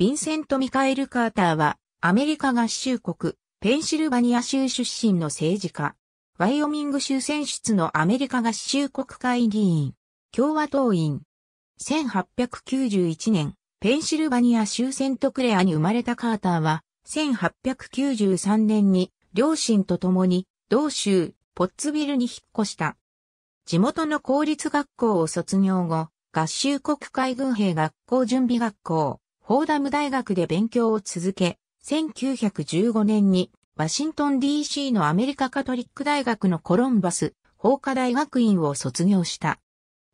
ヴィンセント・ミカエル・カーターは、アメリカ合衆国、ペンシルバニア州出身の政治家。ワイオミング州選出のアメリカ合衆国会議員。共和党員。1891年、ペンシルバニア州セントクレアに生まれたカーターは、1893年に両親と共に同州ポッツビルに引っ越した。地元の公立学校を卒業後、合衆国海軍兵学校準備学校、フォーダム大学で勉強を続け、1915年にワシントン DC のアメリカカトリック大学のコロンバス法科大学院を卒業した。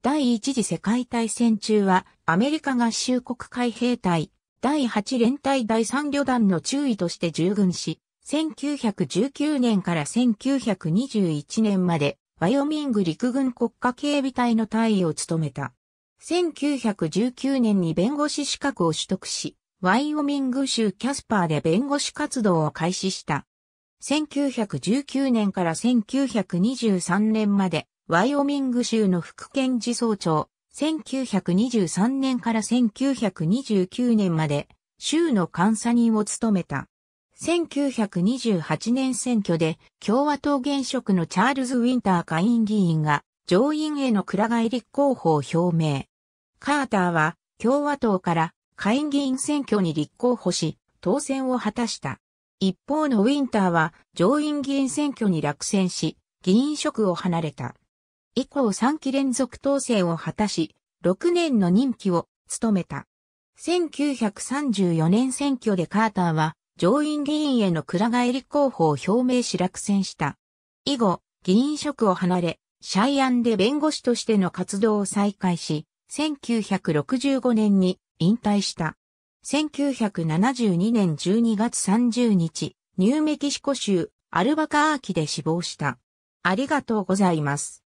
第一次世界大戦中はアメリカ合衆国海兵隊第8連隊第3旅団の中尉として従軍し、1919年から1921年までワイオミング陸軍国家警備隊の隊員を務めた。1919年に弁護士資格を取得し、ワイオミング州キャスパーで弁護士活動を開始した。1919年から1923年まで、ワイオミング州の副検事総長、1923年から1929年まで、州の監査人を務めた。1928年選挙で共和党現職のチャールズ・ウィンター下院議員が上院へのくら替え立候補を表明。カーターは共和党から下院議員選挙に立候補し、当選を果たした。一方のウィンターは上院議員選挙に落選し、議員職を離れた。以降3期連続当選を果たし、6年の任期を務めた。1934年選挙でカーターは上院議員へのくら替え立候補を表明し落選した。以後、議員職を離れ、シャイアンで弁護士としての活動を再開し、1965年に引退した。1972年12月30日、ニューメキシコ州アルバカーキで死亡した。ありがとうございます。